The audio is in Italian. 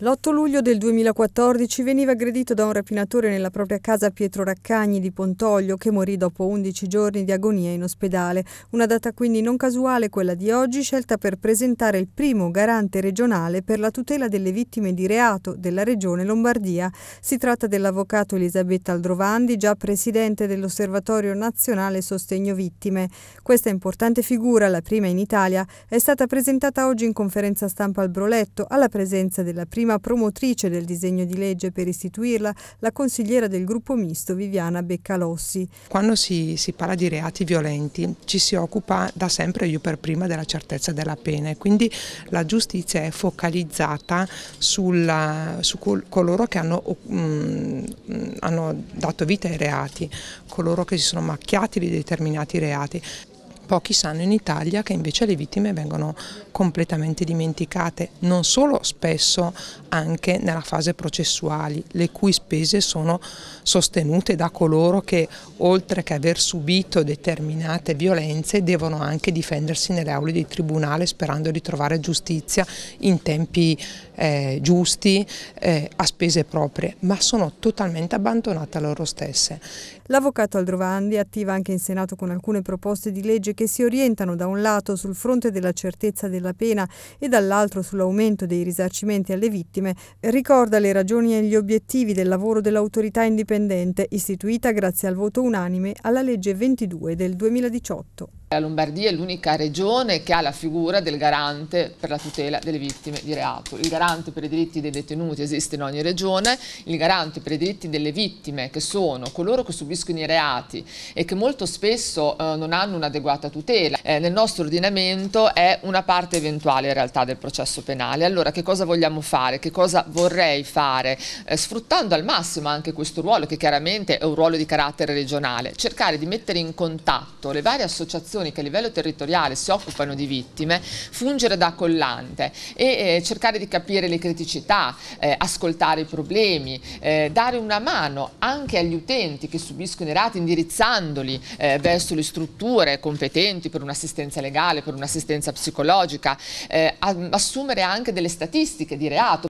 L'8 luglio del 2014 veniva aggredito da un rapinatore nella propria casa Pietro Raccagni di Pontoglio che morì dopo 11 giorni di agonia in ospedale. Una data quindi non casuale quella di oggi scelta per presentare il primo garante regionale per la tutela delle vittime di reato della regione Lombardia. Si tratta dell'avvocato Elisabetta Aldrovandi, già presidente dell'Osservatorio Nazionale Sostegno Vittime. Questa importante figura, la prima in Italia, è stata presentata oggi in conferenza stampa al Broletto alla presenza della prima prima promotrice del disegno di legge per istituirla, la consigliera del gruppo misto Viviana Beccalossi. Quando si, si parla di reati violenti ci si occupa da sempre, io per prima, della certezza della pena e quindi la giustizia è focalizzata sulla, su col, coloro che hanno, um, hanno dato vita ai reati, coloro che si sono macchiati di determinati reati. Pochi sanno in Italia che invece le vittime vengono completamente dimenticate, non solo spesso anche nella fase processuale, le cui spese sono sostenute da coloro che oltre che aver subito determinate violenze devono anche difendersi nelle aule di tribunale sperando di trovare giustizia in tempi eh, giusti, eh, a spese proprie, ma sono totalmente abbandonate a loro stesse. L'avvocato Aldrovandi attiva anche in Senato con alcune proposte di legge che si orientano da un lato sul fronte della certezza della pena e dall'altro sull'aumento dei risarcimenti alle vittime, ricorda le ragioni e gli obiettivi del lavoro dell'autorità indipendente istituita grazie al voto unanime alla legge 22 del 2018. La Lombardia è l'unica regione che ha la figura del garante per la tutela delle vittime di reato. Il garante per i diritti dei detenuti esiste in ogni regione, il garante per i diritti delle vittime che sono coloro che subiscono i reati e che molto spesso eh, non hanno un'adeguata tutela. Eh, nel nostro ordinamento è una parte eventuale in realtà del processo penale. Allora che cosa vogliamo fare? Che cosa vorrei fare? Eh, sfruttando al massimo anche questo ruolo che chiaramente è un ruolo di carattere regionale, cercare di mettere in contatto le varie associazioni associazioni che a livello territoriale si occupano di vittime fungere da collante e eh, cercare di capire le criticità, eh, ascoltare i problemi, eh, dare una mano anche agli utenti che subiscono i reati indirizzandoli eh, verso le strutture competenti per un'assistenza legale, per un'assistenza psicologica, eh, assumere anche delle statistiche di reato.